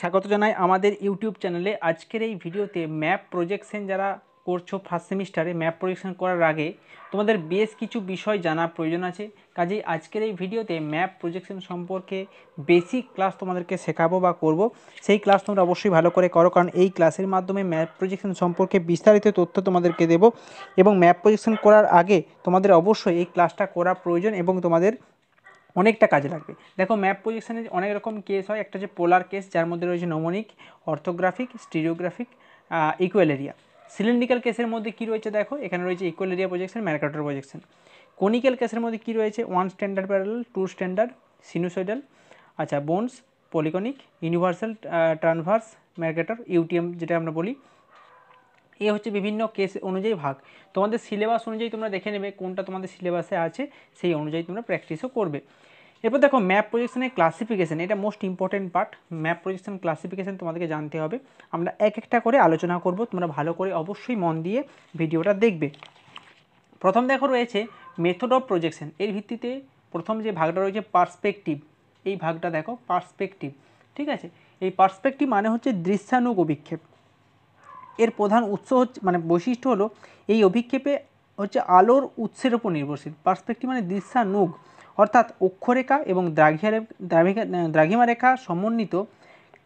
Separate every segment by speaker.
Speaker 1: স্বাগত জানাই আমাদের ইউটিউব চ্যানেলে আজকের এই ভিডিওতে ম্যাপ প্রজেকশন যারা করছো ফার্স্ট সেমিস্টারে ম্যাপ প্রজেকশন করার আগে তোমাদের বেশ কিছু বিষয় জানা প্রয়োজন আছে কাজেই আজকের এই ভিডিওতে ম্যাপ প্রজেকশন সম্পর্কে বেসিক ক্লাস তোমাদেরকে শেখাবো বা করব সেই ক্লাস তোমরা অবশ্যই ভালো করে করো কারণ এই ক্লাসের মাধ্যমে ম্যাপ প্রজেকশন সম্পর্কে বিস্তারিত তথ্য তোমাদেরকে দেব এবং ম্যাপ প্রজেকশন করার আগে তোমাদের অবশ্যই এই ক্লাসটা করা প্রয়োজন এবং তোমাদের অনেকটা কাজে লাগবে দেখো ম্যাপ প্রজেকশানে অনেক রকম কেস হয় একটা হচ্ছে পোলার কেস যার মধ্যে রয়েছে gnomonic orthographic stereographic area cylindrical কেসের মধ্যে কী রয়েছে দেখো এখানে রয়েছে area projection Mercator projection conical কেসের মধ্যে কী রয়েছে one standard parallel two standard sinusoidal আচ্ছা Bonne's polyconic universal transverse Mercator UTM যেটা আমরা বলি এ হচ্ছে বিভিন্ন কেস অনুযায়ী ভাগ তোমাদের সিলেবাস অনুযায়ী তোমরা দেখে নেবে কোনটা তোমাদের সিলেবাসে আছে সেই অনুযায়ী তোমরা প্র্যাকটিসও করবে এরপর দেখো ম্যাপ প্রজেকশনের ক্লাসিফিকেশান এটা most important part map projection classification তোমাদেরকে জানতে হবে আমরা এক একটা করে আলোচনা করব তোমরা ভালো করে অবশ্যই মন দিয়ে ভিডিওটা দেখবে প্রথম দেখো রয়েছে মেথড অফ প্রজেকশন এর ভিত্তিতে প্রথম যে ভাগটা রয়েছে পার্সপেকটিভ এই ভাগটা দেখো পার্সপেকটিভ ঠিক আছে এই পার্সপেকটিভ মানে হচ্ছে দৃশ্যানুগ অভিক্ষেপ এর প্রধান উৎস হচ্ছে মানে বৈশিষ্ট্য হলো এই অভিক্ষেপে হচ্ছে আলোর উৎসের ওপর নির্ভরশীল পার্সপেক্টিভ মানে দৃশ্যানুগ অর্থাৎ অক্ষরেখা এবং দ্রাঘিয়া দ্রাঘিমা রেখা সমন্বিত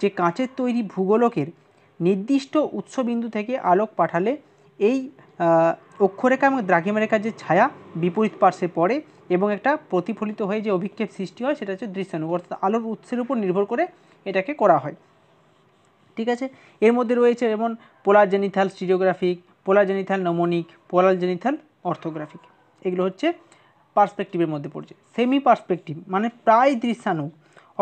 Speaker 1: যে কাঁচের তৈরি ভূগোলকের নির্দিষ্ট উৎসবিন্দু থেকে আলোক পাঠালে এই অক্ষরেখা এবং দ্রাঘিমা রেখার যে ছায়া বিপরীত পার্শ্বে পড়ে এবং একটা প্রতিফলিত হয়ে যে অভিক্ষেপ সৃষ্টি হয় সেটা হচ্ছে দৃশ্যানুগ অর্থাৎ আলোর উৎসের উপর নির্ভর করে এটাকে করা হয় ঠিক আছে এর মধ্যে রয়েছে যেমন polar zenithal stereographic polar zenithal gnomonic polar zenithal orthographic এগুলো হচ্ছে পার্সপেকটিভের মধ্যে পড়ছে সেমি পার্সপেকটিভ মানে প্রায় দৃশ্যানু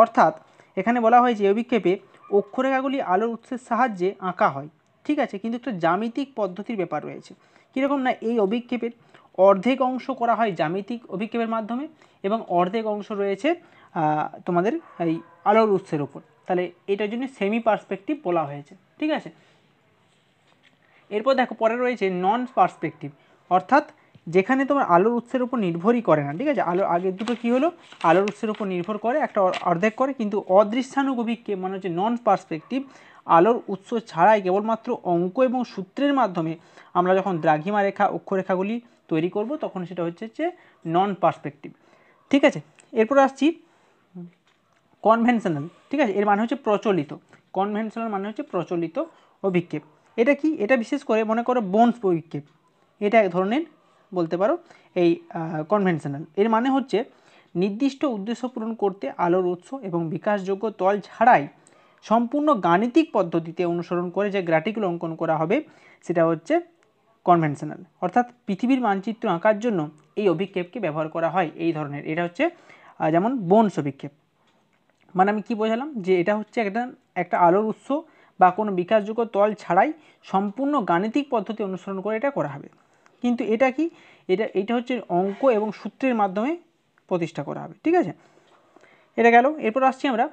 Speaker 1: অর্থাৎ এখানে বলা হয়েছে অভিক্ষেপে অক্ষরেখাগুলি আলোর উৎসের সাহায্যে আঁকা হয় ঠিক আছে কিন্তু একটা জ্যামিতিক পদ্ধতির ব্যাপার রয়েছে কীরকম না এই অভিক্ষেপের অর্ধেক অংশ করা হয় জ্যামিতিক অভিক্ষেপের মাধ্যমে এবং অর্ধেক অংশ রয়েছে তোমাদের এই আলোর উৎসের ওপর তাহলে এটার জন্য সেমি পার্সপেক্টিভ বলা হয়েছে ঠিক আছে এরপর দেখো পরে রয়েছে নন পার্সপেক্টিভ অর্থাৎ যেখানে তোমার আলোর উৎসের উপর নির্ভরই করে না ঠিক আছে আলো আগের দুটো কী হলো আলোর উৎসের উপর নির্ভর করে একটা অর্ধেক করে কিন্তু অদৃশ্যানুগভিককে মানে হচ্ছে নন পার্সপেক্টিভ আলোর উৎস ছাড়াই কেবলমাত্র অঙ্ক এবং সূত্রের মাধ্যমে আমরা যখন দ্রাঘিমা রেখা অক্ষরেখাগুলি তৈরি করব তখন সেটা হচ্ছে যে নন পার্সপেক্টিভ ঠিক আছে এরপর আসছি কনভেনশনাল ঠিক আছে এর মানে হচ্ছে প্রচলিত কনভেনশনাল মানে হচ্ছে প্রচলিত অভিক্ষেপ এটা কি এটা বিশেষ করে মনে করো বোনস অভিক্ষেপ এটা এক ধরনের বলতে পারো এই কনভেনশনাল এর মানে হচ্ছে নির্দিষ্ট উদ্দেশ্য পূরণ করতে আলোর উৎস এবং বিকাশযোগ্য তল ছাড়াই সম্পূর্ণ গাণিতিক পদ্ধতিতে অনুসরণ করে যে গ্রাটিগুলো অঙ্কন করা হবে সেটা হচ্ছে কনভেনশনাল অর্থাৎ পৃথিবীর মানচিত্র আঁকার জন্য এই অভিক্ষেপকে ব্যবহার করা হয় এই ধরনের এটা হচ্ছে যেমন বোনস অভিক্ষেপ মানে আমি কি বোঝালাম যে এটা হচ্ছে একটা একটা আলোর উৎস বা কোনো বিকাশযোগ্য তল ছাড়াই সম্পূর্ণ গাণিতিক পদ্ধতি অনুসরণ করে এটা করা হবে কিন্তু এটা কি এটা এটা হচ্ছে অঙ্ক এবং সূত্রের মাধ্যমে প্রতিষ্ঠা করা হবে ঠিক আছে এটা গেল এরপর আসছি আমরা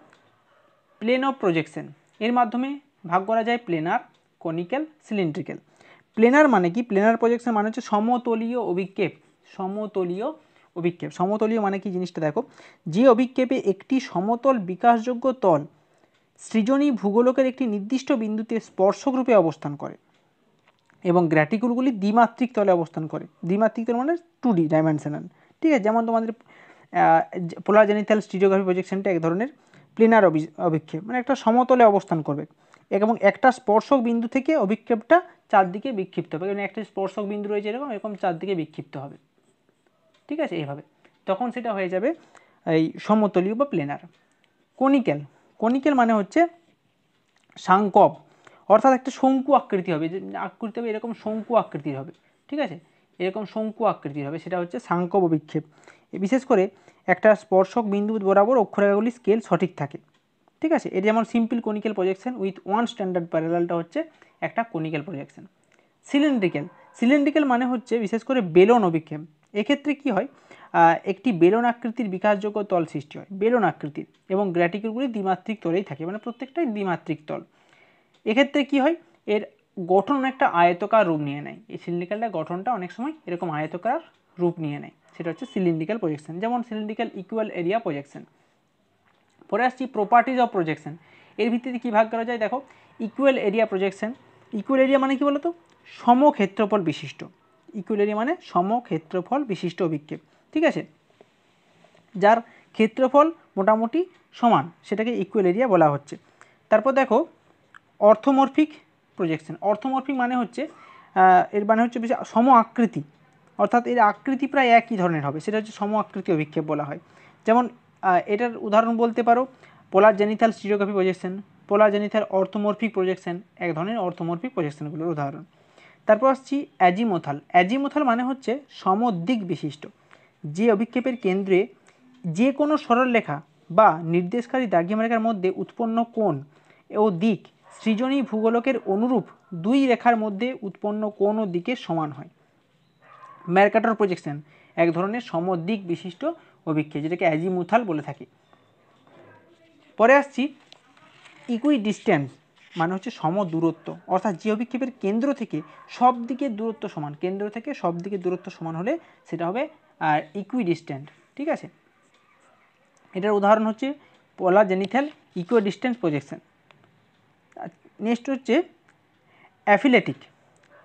Speaker 1: প্লেন অফ প্রজেকশন এর মাধ্যমে ভাগ করা যায় প্লেনার কনিক্যাল সিলিন্ড্রিক্যাল প্লেনার মানে কি প্লেনার প্রজেকশন মানে হচ্ছে সমতলীয় অভিক্ষেপ সমতলীয় অভিক্ষেপ সমতলীয় মানে কি জিনিসটা দেখো যে অভিক্ষেপে একটি সমতল বিকাশযোগ্য তল সৃজনী ভূগোলকের একটি নির্দিষ্ট বিন্দুতে স্পর্শকরূপে অবস্থান করে এবং গ্র্যাটিকুলগুলি দ্বিমাত্রিক তলে অবস্থান করে দ্বিমাত্রিক তল মানে টু ডি ডাইমেনশনাল ঠিক আছে যেমন তোমাদের পোলার জেনিথাল স্টিরিওগ্রাফি প্রজেকশনটা এক ধরনের প্লেনার অভিক্ষেপ মানে একটা সমতলে অবস্থান করবে এবং একটা স্পর্শক বিন্দু থেকে অভিক্ষেপটা চারদিকে বিক্ষিপ্ত হবে কারণ একটা স্পর্শক বিন্দু রয়েছে এরকম এরকম চারদিকে বিক্ষিপ্ত হবে ঠিক আছে এইভাবে তখন সেটা হয়ে যাবে এই সমতলীয় বা প্লেনার কনিক্যাল কনিক্যাল মানে হচ্ছে সাংকব অর্থাৎ একটা শঙ্কু আকৃতি হবে যে আকৃতি হবে এরকম শঙ্কু আকৃতির হবে ঠিক আছে এরকম শঙ্কু আকৃতির হবে সেটা হচ্ছে সাংকব বিক্ষেপ বিশেষ করে একটা স্পর্শক বিন্দু বরাবর অক্ষরেখাগুলি স্কেল সঠিক থাকে ঠিক আছে এটি যেমন simple conical projection with one standard প্যারালালটা হচ্ছে একটা কনিক্যাল প্রজেকশন সিলিন্ড্রিক্যাল সিলিন্ড্রিক্যাল মানে হচ্ছে বিশেষ করে বেলন অভিক্ষেপ এক্ষেত্রে কি হয় একটি বেলন আকৃতির বিকাশযোগ্য তল সৃষ্টি হয় বেলন আকৃতির এবং গ্র্যাটিকুলগুলি দ্বিমাত্রিক তলেই থাকে মানে প্রত্যেকটাই দ্বিমাত্রিক তল এক্ষেত্রে কি হয় এর গঠন একটা আয়তকার রূপ নিয়ে নেয় এই সিলিন্ডিক্যালটা গঠনটা অনেক সময় এরকম আয়তকার রূপ নিয়ে নেয় সেটা হচ্ছে সিলিন্ডিক্যাল প্রজেকশন যেমন সিলিন্ডিক্যাল ইকুয়াল এরিয়া প্রজেকশন পরে আসছি প্রপার্টিজ অফ প্রজেকশন এর ভিত্তিতে কী ভাগ করা যায় দেখো equal area projection equal area মানে কি বলতো সমক্ষেত্রফল বিশিষ্ট ইকুইলারি মানে সমক্ষেত্রফল বিশিষ্ট অভিক্ষেপ ঠিক আছে যার ক্ষেত্রফল মোটামুটি সমান সেটাকে ইকুয়াল এরিয়া বলা হচ্ছে তারপর দেখো অর্থমর্ফিক প্রজেকশন অর্থমর্ফিক মানে হচ্ছে এর মানে হচ্ছে বেশি সম আকৃতি অর্থাৎ এর আকৃতি প্রায় একই ধরনের হবে সেটা হচ্ছে সম আকৃতি অভিক্ষেপ বলা হয় যেমন এটার উদাহরণ বলতে পারো polar zenithal stereography projection polar zenithal orthomorphic projection এক ধরনের অর্থমর্ফিক প্রজেকশনগুলোর উদাহরণ তারপর আসছি অ্যাজিমোথাল অ্যাজিমোথাল মানে হচ্ছে সমদিক বিশিষ্ট যে অভিক্ষেপের কেন্দ্রে যে কোনো সরলরেখা বা নির্দেশকারী দ্রাঘিমারেখার মধ্যে উৎপন্ন কোণ ও দিক সৃজনী ভূগোলকের অনুরূপ দুই রেখার মধ্যে উৎপন্ন কোণ ও দিকে সমান হয় ম্যারকাটর প্রজেকশন এক ধরনের সমদিক বিশিষ্ট অভিক্ষেপ যেটাকে অ্যাজিমুথাল বলে থাকে পরে আসছি ইকুই ডিস্ট্যান্স মানে হচ্ছে সম দূরত্ব অর্থাৎ যে অভিক্ষেপের কেন্দ্র থেকে সব দিকে দূরত্ব সমান কেন্দ্র থেকে সব দিকে দূরত্ব সমান হলে সেটা হবে আর ইকুইডিস্ট্যান্ট ঠিক আছে এটার উদাহরণ হচ্ছে পলা জেনিথ্যাল ইকুইডিস্ট্যান্স প্রজেকশন নেক্সট হচ্ছে অ্যাফিলেটিক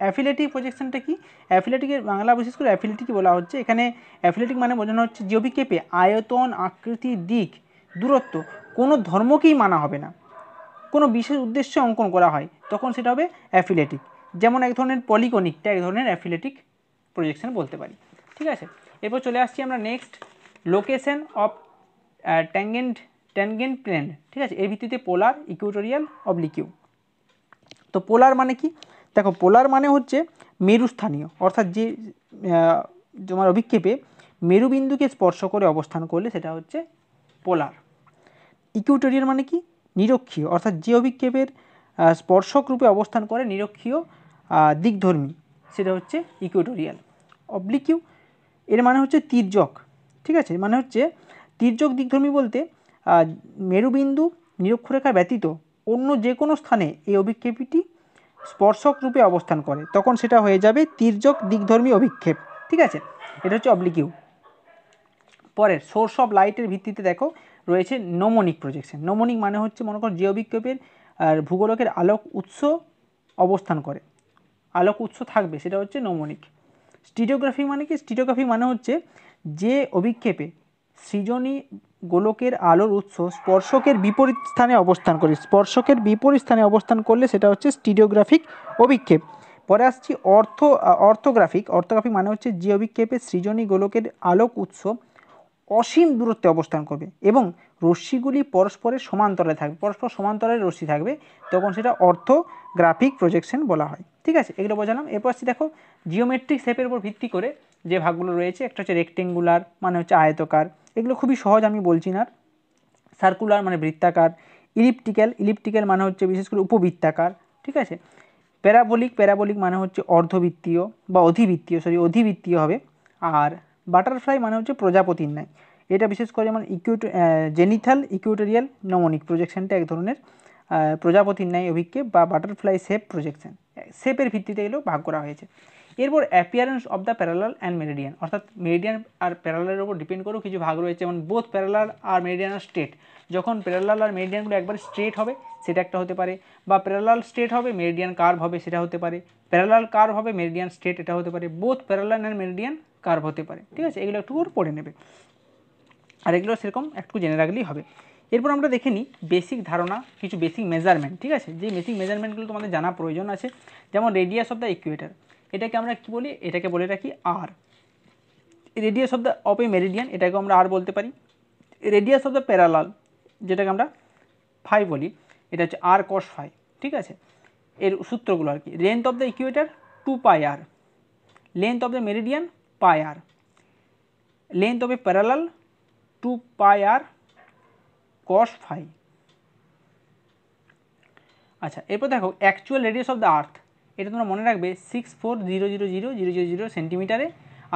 Speaker 1: অ্যাফিলেটিক প্রজেকশনটা কি অ্যাফিলেটিকের বাংলা বিশেষ করে অ্যাফিলেটিকই বলা হচ্ছে এখানে অ্যাফিলেটিক মানে বোঝানো হচ্ছে যে অভিক্ষেপে আয়তন আকৃতি দিক দূরত্ব কোনো ধর্মকেই মানা হবে না কোনো বিশেষ উদ্দেশ্যে অঙ্কন করা হয় তখন সেটা হবে অ্যাফিলেটিক যেমন এক ধরনের পলিকনিকটা এক ধরনের অ্যাফিলেটিক প্রজেকশন বলতে পারি ঠিক আছে এরপর চলে আসছি আমরা next location of tangent tangent plane ঠিক আছে এর ভিত্তিতে পোলার ইকুইটোরিয়াল অবলিকিউ তো পোলার মানে কি দেখো পোলার মানে হচ্ছে মেরুস্থানীয় অর্থাৎ যে তোমার অভিক্ষেপে মেরুবিন্দুকে স্পর্শ করে অবস্থান করলে সেটা হচ্ছে পোলার ইকুইটোরিয়াল মানে কি নিরক্ষীয় অর্থাৎ যে অভিক্ষেপের স্পর্শক রূপে অবস্থান করে নিরক্ষীয় দিকধর্মী সেটা হচ্ছে ইকুয়েটোরিয়াল অবলিকিউ এর মানে হচ্ছে তির্যক ঠিক আছে মানে হচ্ছে তির্যক দিকধর্মী বলতে মেরুবিন্দু নিরক্ষরেখা ব্যতীত অন্য যে কোনো স্থানে এই অভিক্ষেপটি স্পর্শক রূপে অবস্থান করে তখন সেটা হয়ে যাবে তির্যক দিকধর্মী অভিক্ষেপ ঠিক আছে এটা হচ্ছে অবলিকিউ পরের সোর্স অফ লাইটের ভিত্তিতে দেখো রয়েছে নমনিক প্রজেকশন নমনিক মানে হচ্ছে মনে করো জিওবিক্ষেপের আর ভূগোলকের আলোক উৎস অবস্থান করে আলোক উৎস থাকবে সেটা হচ্ছে নমনিক স্টিডিওগ্রাফি মানে কি স্টিডিওগ্রাফি মানে হচ্ছে যে অভিক্ষেপে সৃজনী গোলকের আলোর উৎস স্পর্শকের বিপরীত স্থানে অবস্থান করে স্পর্শকের বিপরীত স্থানে অবস্থান করলে সেটা হচ্ছে স্টিডিওগ্রাফিক অভিক্ষেপ পরে আসছি অর্থ অর্থোগ্রাফিক অর্থোগ্রাফিক মানে হচ্ছে যে অভিক্ষেপে সৃজনী গোলকের আলোক উৎস অসীম দূরত্বে অবস্থান করবে এবং রশ্মিগুলি পরস্পরের সমান্তরে থাকবে পরস্পর সমান্তরের রশ্মি থাকবে তখন সেটা অর্থোগ্রাফিক প্রজেকশন বলা হয় ঠিক আছে এগুলো বোঝালাম এরপর আসছি দেখো জিওমেট্রিক শেপের উপর ভিত্তি করে যে ভাগগুলো রয়েছে একটা হচ্ছে রেক্টেঙ্গুলার মানে হচ্ছে আয়তকার এগুলো খুবই সহজ আমি বলছি না সার্কুলার মানে বৃত্তাকার ইলিপটিক্যাল ইলিপটিক্যাল মানে হচ্ছে বিশেষ করে উপবৃত্তাকার ঠিক আছে প্যারাবোলিক প্যারাবলিক মানে হচ্ছে অর্ধবৃত্তীয় বা অধিবৃত্তীয় সরি অধিবৃত্তীয় হবে আর বাটারফ্লাই মানে হচ্ছে প্রজাপতির ন্যায় এটা বিশেষ করে যেমন ইকুইট জেনিথাল ইকুইটোরিয়াল নমনিক প্রজেকশনটা এক ধরনের প্রজাপতির ন্যায় অভিক্ষেপ বা বাটারফ্লাই শেপ প্রজেকশন শেপের ভিত্তিতে এগুলো ভাগ করা হয়েছে এরপর appearance of the parallel and meridian অর্থাৎ মেরিডিয়ান আর প্যারালালের উপর ডিপেন্ড করেও কিছু ভাগ রয়েছে যেমন বোথ প্যারালাল আর মেরিডিয়ান আর স্টেট যখন প্যারালাল আর মেরিডিয়ানগুলো একবার স্ট্রেট হবে সেটা একটা হতে পারে বা প্যারালাল স্টেট হবে মেরিডিয়ান কার্ভ হবে সেটা হতে পারে প্যারালাল কার্ভ হবে মেরিডিয়ান স্টেট এটা হতে পারে both parallel and meridian curve হতে পারে ঠিক আছে এগুলো একটু ওর পড়ে নেবে আর এগুলো সেরকম একটু জেনে রাখলেই হবে এরপর আমরা দেখে নিই বেসিক ধারণা কিছু বেসিক মেজারমেন্ট ঠিক আছে যে বেসিক মেজারমেন্টগুলো তোমাদের জানা প্রয়োজন আছে যেমন রেডিয়াস অফ দ্য ইকুয়েটার এটাকে আমরা কী বলি এটাকে বলে রাখি আর radius of the of a meridian এটাকেও আমরা আর বলতে পারি রেডিয়াস অফ দ্য প্যারালাল যেটাকে আমরা ফাই বলি এটা হচ্ছে আর কস ফাই ঠিক আছে এর সূত্রগুলো আর কি length of the equator two pi R length of the meridian pi r length of a parallel to pi r cos phi আচ্ছা এরপর দেখো actual radius of the earth এটা তোমরা মনে রাখবে six four zero zero zero zero zero zero সেন্টিমিটারে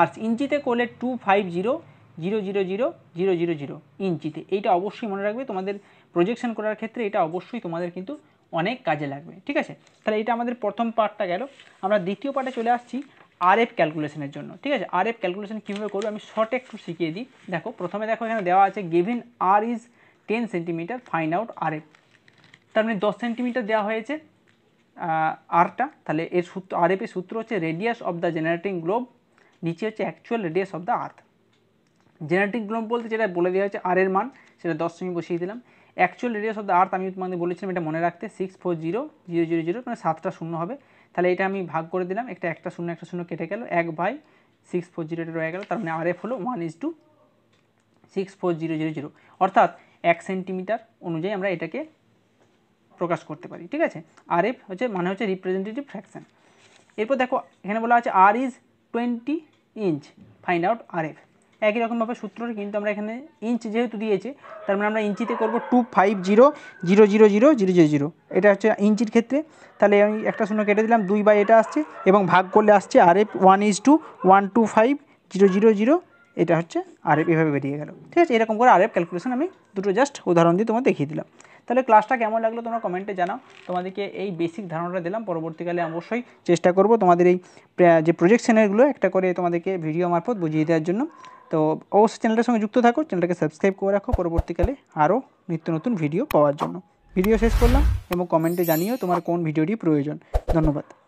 Speaker 1: আর ইঞ্চিতে করলে two five zero zero zero zero zero zero zero ইঞ্চিতে এইটা অবশ্যই মনে রাখবে তোমাদের প্রজেকশন করার ক্ষেত্রে এটা অবশ্যই তোমাদের কিন্তু অনেক কাজে লাগবে ঠিক আছে তাহলে এটা আমাদের প্রথম পার্টটা গেল আমরা দ্বিতীয় পার্টে চলে আসছি আরএফ ক্যালকুলেশনের জন্য ঠিক আছে আরএফ ক্যালকুলেশন কীভাবে করবো আমি শর্ট একটু শিখিয়ে দিই দেখো প্রথমে দেখো এখানে দেওয়া আছে given R is ten centimetre find out RF তার মানে দশ সেন্টিমিটার দেওয়া হয়েছে আরটা তাহলে এর সূত্র আরএফ এর সূত্র হচ্ছে radius of the generating globe নিচে হচ্ছে actual radius of the earth generating globe বলতে যেটা বলে দেওয়া হয়েছে আর এর মান সেটা দশ সেমি বসিয়ে দিলাম actual radius of the earth আমি তোমাদের বলেছিলাম এটা মনে রাখতে six four zero zero zero zero মানে সাতটা শূন্য হবে তাহলে এটা আমি ভাগ করে দিলাম একটা একটা শূন্য একটা শূন্য কেটে গেল এক বাই সিক্স ফোর জিরো রয়ে গেল তার মানে আর এফ হলো one is two six four zero zero zero অর্থাৎ এক সেন্টিমিটার অনুযায়ী আমরা এটাকে প্রকাশ করতে পারি ঠিক আছে আর এফ হচ্ছে মানে হচ্ছে রিপ্রেজেন্টেটিভ ফ্র্যাকশান এরপর দেখো এখানে বলা আছে R is twenty inch find out R F একই রকমভাবে সূত্রটা কিন্তু আমরা এখানে ইঞ্চ যেহেতু দিয়েছে তার মানে আমরা ইঞ্চিতে করব two five zero zero zero zero zero zero zero এটা হচ্ছে ইঞ্চির ক্ষেত্রে তাহলে আমি একটা শূন্য কেটে দিলাম দুই বাই এটা আসছে এবং ভাগ করলে আসছে R F one is two one two five zero zero zero এটা হচ্ছে আর এফ এভাবে বেরিয়ে গেল ঠিক আছে এরকম করে আর এফ ক্যালকুলেশন আমি দুটো জাস্ট উদাহরণ দিয়ে তোমার দেখিয়ে দিলাম তাহলে ক্লাসটা কেমন লাগলো তোমরা কমেন্টে জানাও তোমাদেরকে এই বেসিক ধারণাটা দিলাম পরবর্তীকালে অবশ্যই চেষ্টা করব তোমাদের এই যে প্রজেকশনেরগুলো একটা করে তোমাদেরকে ভিডিও মারফত বুঝিয়ে দেওয়ার জন্য তো অবশ্যই চ্যানেলটার সঙ্গে যুক্ত থাকো চ্যানেলটাকে সাবস্ক্রাইব করে রাখো পরবর্তীকালে আরও নিত্য নতুন ভিডিও পাওয়ার জন্য ভিডিও শেষ করলাম এবং কমেন্টে জানিও তোমার কোন ভিডিওটি প্রয়োজন ধন্যবাদ